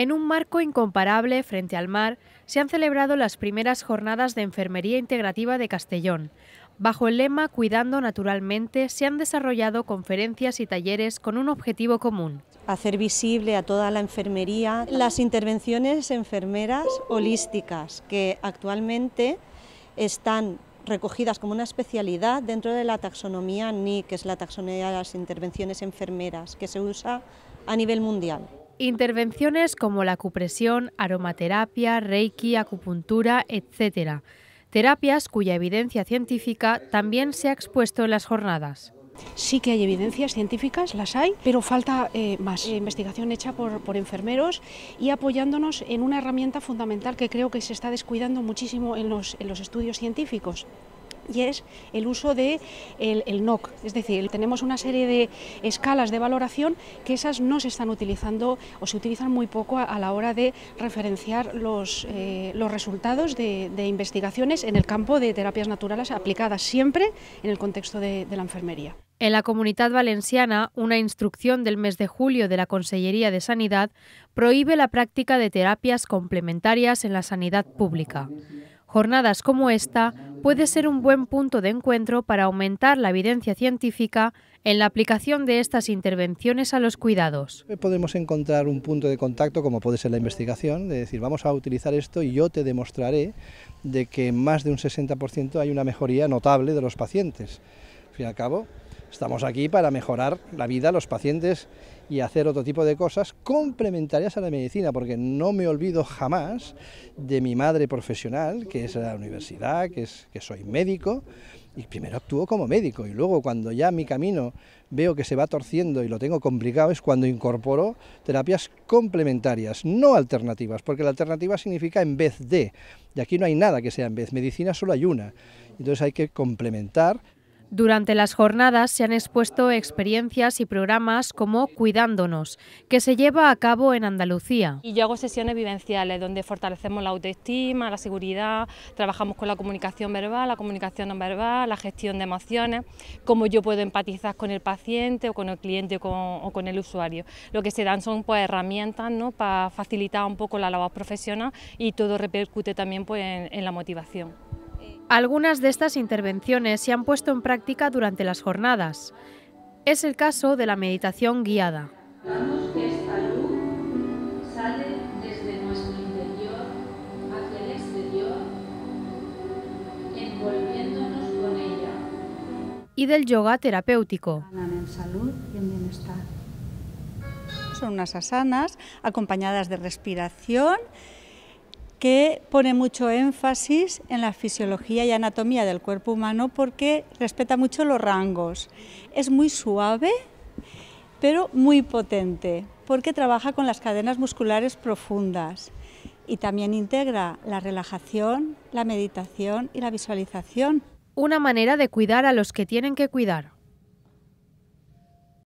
En un marco incomparable frente al mar, se han celebrado las primeras jornadas de enfermería integrativa de Castellón. Bajo el lema Cuidando Naturalmente, se han desarrollado conferencias y talleres con un objetivo común. Hacer visible a toda la enfermería las intervenciones enfermeras holísticas que actualmente están recogidas como una especialidad dentro de la taxonomía NIC, que es la taxonomía de las intervenciones enfermeras, que se usa a nivel mundial. Intervenciones como la acupresión, aromaterapia, reiki, acupuntura, etc. Terapias cuya evidencia científica también se ha expuesto en las jornadas. Sí que hay evidencias científicas, las hay, pero falta eh, más. Eh, investigación hecha por, enfermeros y apoyándonos en una herramienta fundamental que creo que se está descuidando muchísimo en los estudios científicos, y es el uso del de el, el NOC. Es decir, tenemos una serie de escalas de valoración que esas no se están utilizando o se utilizan muy poco a, la hora de referenciar los, eh, resultados de, investigaciones en el campo de terapias naturales aplicadas siempre en el contexto de, de la enfermería. En la Comunidad Valenciana, una instrucción del mes de julio de la Consellería de Sanidad prohíbe la práctica de terapias complementarias en la sanidad pública. Jornadas como esta puede ser un buen punto de encuentro para aumentar la evidencia científica en la aplicación de estas intervenciones a los cuidados. Eh, podemos encontrar un punto de contacto como puede ser la investigación, de decir vamos a utilizar esto y yo te demostraré de que más de un 60% hay una mejoría notable de los pacientes. fin y al cabo, Estamos aquí para mejorar la vida a los pacientes y hacer otro tipo de cosas complementarias a la medicina, porque no me olvido jamás de mi madre profesional, que es la universidad, que, es, que soy médico, y primero actúo como médico, y luego cuando ya mi camino veo que se va torciendo y lo tengo complicado, es cuando incorporo terapias complementarias, no alternativas, porque la alternativa significa en vez de, y aquí no hay nada que sea en vez, medicina solo hay una, entonces hay que complementar durante las jornadas se han expuesto experiencias y programas como Cuidándonos, que se lleva a cabo en Andalucía. Y yo hago sesiones vivenciales donde fortalecemos la autoestima, la seguridad, trabajamos con la comunicación verbal, la comunicación no verbal, la gestión de emociones, cómo yo puedo empatizar con el paciente o con el cliente o con, el usuario. Lo que se dan son pues, herramientas ¿no? para facilitar un poco la labor profesional y todo repercute también pues, en la motivación. Algunas de estas intervenciones se han puesto en práctica durante las jornadas. Es el caso de la meditación guiada. Y del yoga terapéutico. Son unas asanas acompañadas de respiración que pone mucho énfasis en la fisiología y anatomía del cuerpo humano porque respeta mucho los rangos. Es muy suave, pero muy potente, porque trabaja con las cadenas musculares profundas y también integra la relajación, la meditación y la visualización. Una manera de cuidar a los que tienen que cuidar.